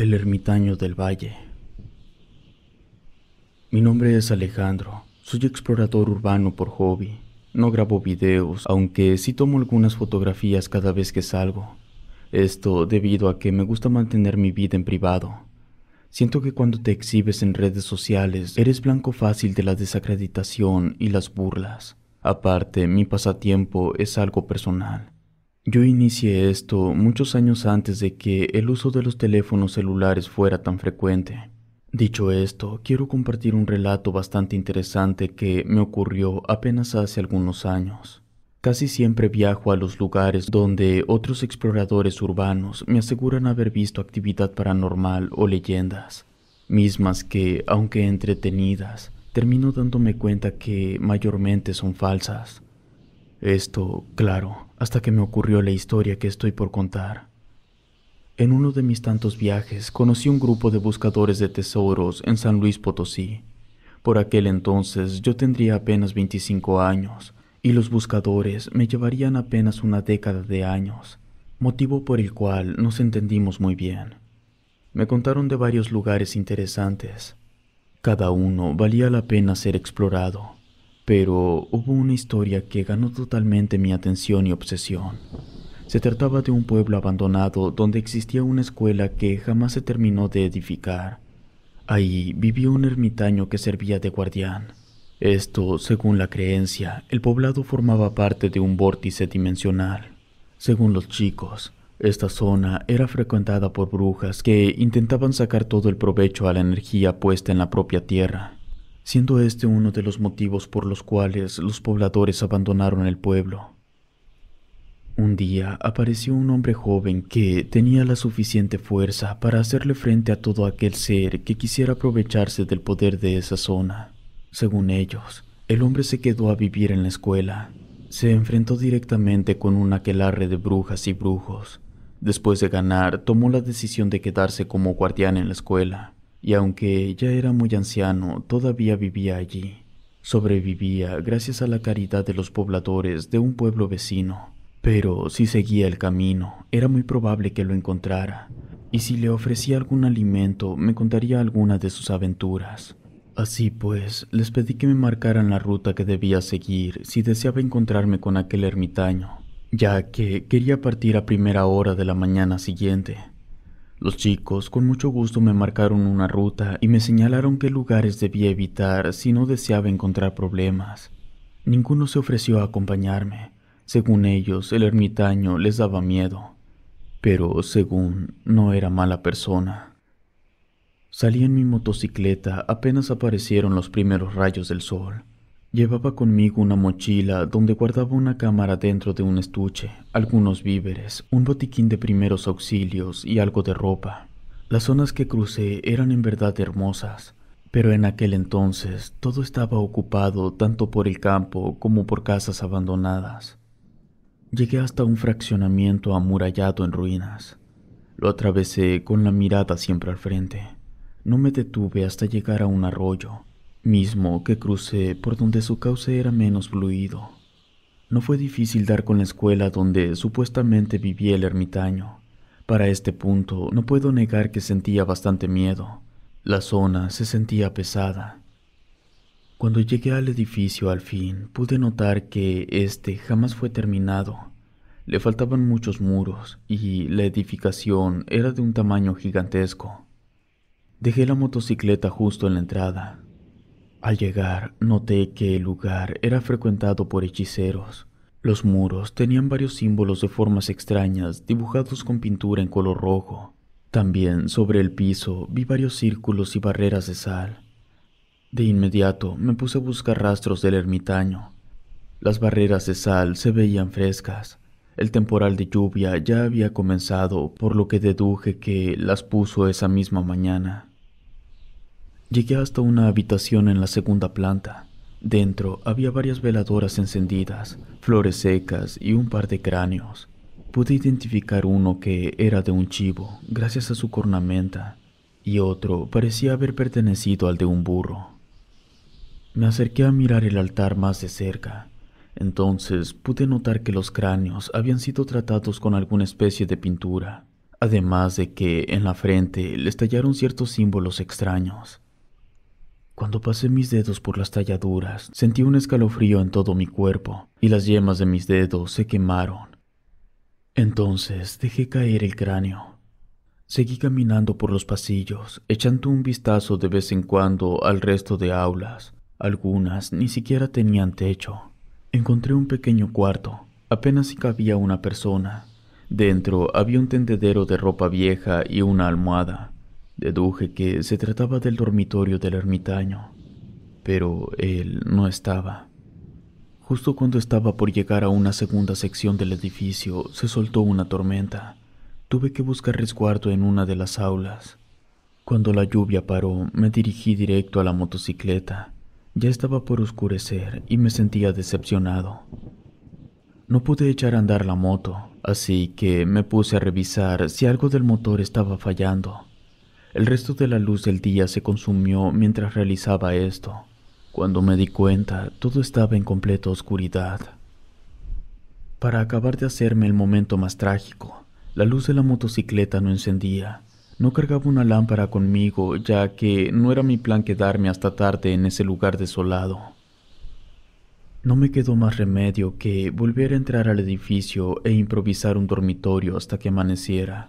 El ermitaño del valle. Mi nombre es Alejandro, soy explorador urbano por hobby. No grabo videos, aunque sí tomo algunas fotografías cada vez que salgo. Esto debido a que me gusta mantener mi vida en privado. Siento que cuando te exhibes en redes sociales eres blanco fácil de la desacreditación y las burlas. Aparte, mi pasatiempo es algo personal. Yo inicié esto muchos años antes de que el uso de los teléfonos celulares fuera tan frecuente. Dicho esto, quiero compartir un relato bastante interesante que me ocurrió apenas hace algunos años. Casi siempre viajo a los lugares donde otros exploradores urbanos me aseguran haber visto actividad paranormal o leyendas, mismas que, aunque entretenidas, termino dándome cuenta que mayormente son falsas. Esto, claro, hasta que me ocurrió la historia que estoy por contar. En uno de mis tantos viajes conocí un grupo de buscadores de tesoros en San Luis Potosí. Por aquel entonces yo tendría apenas 25 años y los buscadores me llevarían apenas una década de años, motivo por el cual nos entendimos muy bien. Me contaron de varios lugares interesantes. Cada uno valía la pena ser explorado pero hubo una historia que ganó totalmente mi atención y obsesión. Se trataba de un pueblo abandonado donde existía una escuela que jamás se terminó de edificar. Ahí vivió un ermitaño que servía de guardián. Esto, según la creencia, el poblado formaba parte de un vórtice dimensional. Según los chicos, esta zona era frecuentada por brujas que intentaban sacar todo el provecho a la energía puesta en la propia tierra siendo este uno de los motivos por los cuales los pobladores abandonaron el pueblo. Un día apareció un hombre joven que tenía la suficiente fuerza para hacerle frente a todo aquel ser que quisiera aprovecharse del poder de esa zona. Según ellos, el hombre se quedó a vivir en la escuela. Se enfrentó directamente con un aquelarre de brujas y brujos. Después de ganar, tomó la decisión de quedarse como guardián en la escuela y aunque ya era muy anciano, todavía vivía allí. Sobrevivía gracias a la caridad de los pobladores de un pueblo vecino, pero si seguía el camino, era muy probable que lo encontrara, y si le ofrecía algún alimento, me contaría alguna de sus aventuras. Así pues, les pedí que me marcaran la ruta que debía seguir si deseaba encontrarme con aquel ermitaño, ya que quería partir a primera hora de la mañana siguiente. Los chicos con mucho gusto me marcaron una ruta y me señalaron qué lugares debía evitar si no deseaba encontrar problemas. Ninguno se ofreció a acompañarme. Según ellos, el ermitaño les daba miedo, pero según no era mala persona. Salí en mi motocicleta apenas aparecieron los primeros rayos del sol. Llevaba conmigo una mochila donde guardaba una cámara dentro de un estuche, algunos víveres, un botiquín de primeros auxilios y algo de ropa. Las zonas que crucé eran en verdad hermosas, pero en aquel entonces todo estaba ocupado tanto por el campo como por casas abandonadas. Llegué hasta un fraccionamiento amurallado en ruinas. Lo atravesé con la mirada siempre al frente. No me detuve hasta llegar a un arroyo mismo que crucé por donde su cauce era menos fluido. No fue difícil dar con la escuela donde supuestamente vivía el ermitaño. Para este punto no puedo negar que sentía bastante miedo. La zona se sentía pesada. Cuando llegué al edificio al fin, pude notar que este jamás fue terminado. Le faltaban muchos muros y la edificación era de un tamaño gigantesco. Dejé la motocicleta justo en la entrada, al llegar, noté que el lugar era frecuentado por hechiceros. Los muros tenían varios símbolos de formas extrañas dibujados con pintura en color rojo. También sobre el piso vi varios círculos y barreras de sal. De inmediato me puse a buscar rastros del ermitaño. Las barreras de sal se veían frescas. El temporal de lluvia ya había comenzado, por lo que deduje que las puso esa misma mañana. Llegué hasta una habitación en la segunda planta. Dentro había varias veladoras encendidas, flores secas y un par de cráneos. Pude identificar uno que era de un chivo, gracias a su cornamenta, y otro parecía haber pertenecido al de un burro. Me acerqué a mirar el altar más de cerca. Entonces pude notar que los cráneos habían sido tratados con alguna especie de pintura, además de que en la frente les tallaron ciertos símbolos extraños. Cuando pasé mis dedos por las talladuras, sentí un escalofrío en todo mi cuerpo y las yemas de mis dedos se quemaron. Entonces dejé caer el cráneo. Seguí caminando por los pasillos, echando un vistazo de vez en cuando al resto de aulas. Algunas ni siquiera tenían techo. Encontré un pequeño cuarto, apenas si cabía una persona. Dentro había un tendedero de ropa vieja y una almohada. Deduje que se trataba del dormitorio del ermitaño, pero él no estaba. Justo cuando estaba por llegar a una segunda sección del edificio, se soltó una tormenta. Tuve que buscar resguardo en una de las aulas. Cuando la lluvia paró, me dirigí directo a la motocicleta. Ya estaba por oscurecer y me sentía decepcionado. No pude echar a andar la moto, así que me puse a revisar si algo del motor estaba fallando. El resto de la luz del día se consumió mientras realizaba esto. Cuando me di cuenta, todo estaba en completa oscuridad. Para acabar de hacerme el momento más trágico, la luz de la motocicleta no encendía. No cargaba una lámpara conmigo, ya que no era mi plan quedarme hasta tarde en ese lugar desolado. No me quedó más remedio que volver a entrar al edificio e improvisar un dormitorio hasta que amaneciera.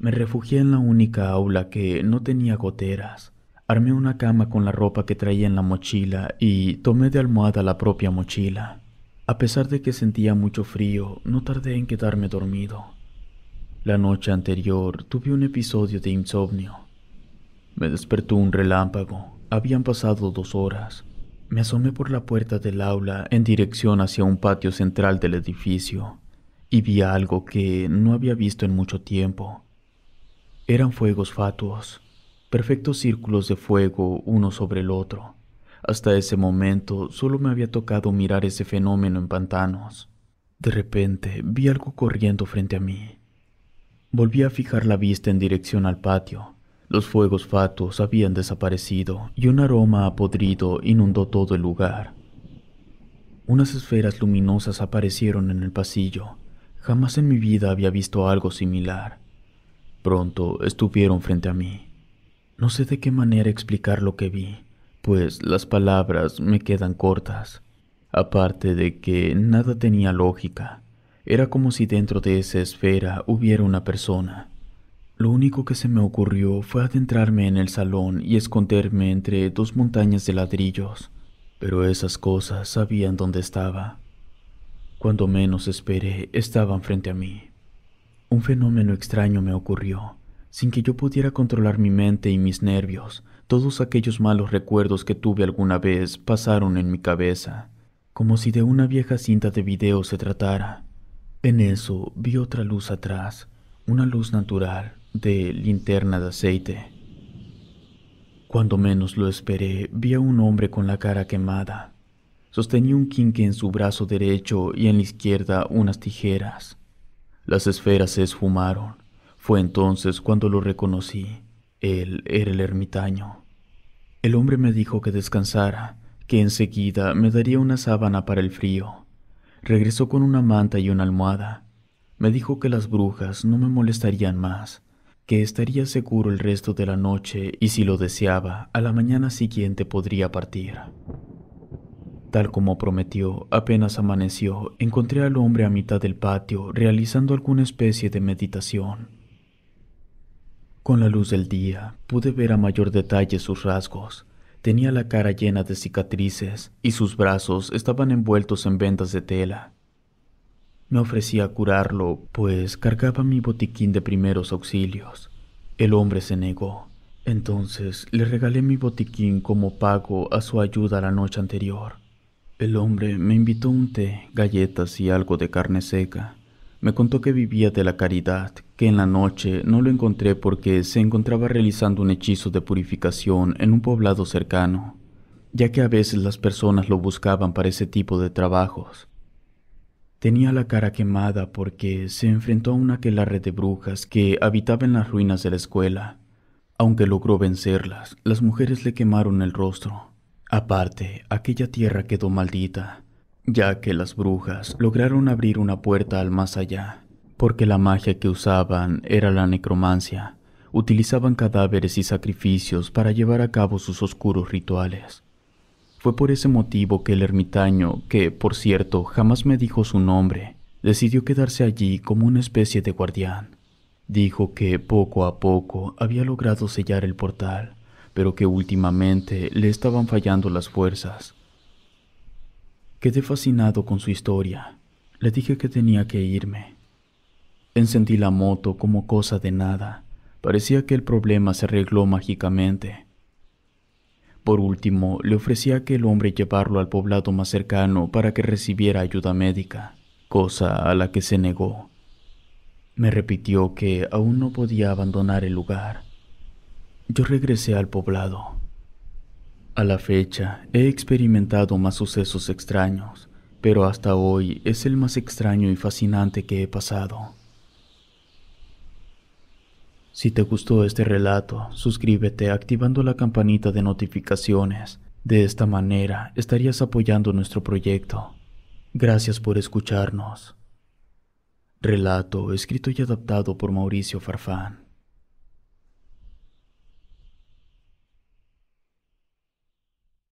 Me refugié en la única aula que no tenía goteras. Armé una cama con la ropa que traía en la mochila y tomé de almohada la propia mochila. A pesar de que sentía mucho frío, no tardé en quedarme dormido. La noche anterior tuve un episodio de insomnio. Me despertó un relámpago. Habían pasado dos horas. Me asomé por la puerta del aula en dirección hacia un patio central del edificio y vi algo que no había visto en mucho tiempo. Eran fuegos fatuos, perfectos círculos de fuego uno sobre el otro. Hasta ese momento solo me había tocado mirar ese fenómeno en pantanos. De repente vi algo corriendo frente a mí. Volví a fijar la vista en dirección al patio. Los fuegos fatuos habían desaparecido y un aroma podrido inundó todo el lugar. Unas esferas luminosas aparecieron en el pasillo. Jamás en mi vida había visto algo similar. Pronto estuvieron frente a mí. No sé de qué manera explicar lo que vi, pues las palabras me quedan cortas. Aparte de que nada tenía lógica, era como si dentro de esa esfera hubiera una persona. Lo único que se me ocurrió fue adentrarme en el salón y esconderme entre dos montañas de ladrillos, pero esas cosas sabían dónde estaba. Cuando menos esperé, estaban frente a mí. Un fenómeno extraño me ocurrió. Sin que yo pudiera controlar mi mente y mis nervios, todos aquellos malos recuerdos que tuve alguna vez pasaron en mi cabeza, como si de una vieja cinta de video se tratara. En eso vi otra luz atrás, una luz natural, de linterna de aceite. Cuando menos lo esperé, vi a un hombre con la cara quemada. Sostenía un quinque en su brazo derecho y en la izquierda unas tijeras. Las esferas se esfumaron. Fue entonces cuando lo reconocí. Él era el ermitaño. El hombre me dijo que descansara, que enseguida me daría una sábana para el frío. Regresó con una manta y una almohada. Me dijo que las brujas no me molestarían más, que estaría seguro el resto de la noche y si lo deseaba, a la mañana siguiente podría partir. Tal como prometió, apenas amaneció, encontré al hombre a mitad del patio realizando alguna especie de meditación. Con la luz del día pude ver a mayor detalle sus rasgos. Tenía la cara llena de cicatrices y sus brazos estaban envueltos en vendas de tela. Me ofrecí a curarlo, pues cargaba mi botiquín de primeros auxilios. El hombre se negó. Entonces le regalé mi botiquín como pago a su ayuda la noche anterior. El hombre me invitó un té, galletas y algo de carne seca. Me contó que vivía de la caridad, que en la noche no lo encontré porque se encontraba realizando un hechizo de purificación en un poblado cercano, ya que a veces las personas lo buscaban para ese tipo de trabajos. Tenía la cara quemada porque se enfrentó a una aquelarre de brujas que habitaba en las ruinas de la escuela. Aunque logró vencerlas, las mujeres le quemaron el rostro Aparte, aquella tierra quedó maldita, ya que las brujas lograron abrir una puerta al más allá, porque la magia que usaban era la necromancia. Utilizaban cadáveres y sacrificios para llevar a cabo sus oscuros rituales. Fue por ese motivo que el ermitaño, que por cierto jamás me dijo su nombre, decidió quedarse allí como una especie de guardián. Dijo que poco a poco había logrado sellar el portal pero que últimamente le estaban fallando las fuerzas. Quedé fascinado con su historia. Le dije que tenía que irme. Encendí la moto como cosa de nada. Parecía que el problema se arregló mágicamente. Por último, le ofrecí a aquel hombre llevarlo al poblado más cercano para que recibiera ayuda médica, cosa a la que se negó. Me repitió que aún no podía abandonar el lugar yo regresé al poblado. A la fecha he experimentado más sucesos extraños, pero hasta hoy es el más extraño y fascinante que he pasado. Si te gustó este relato, suscríbete activando la campanita de notificaciones. De esta manera estarías apoyando nuestro proyecto. Gracias por escucharnos. Relato escrito y adaptado por Mauricio Farfán.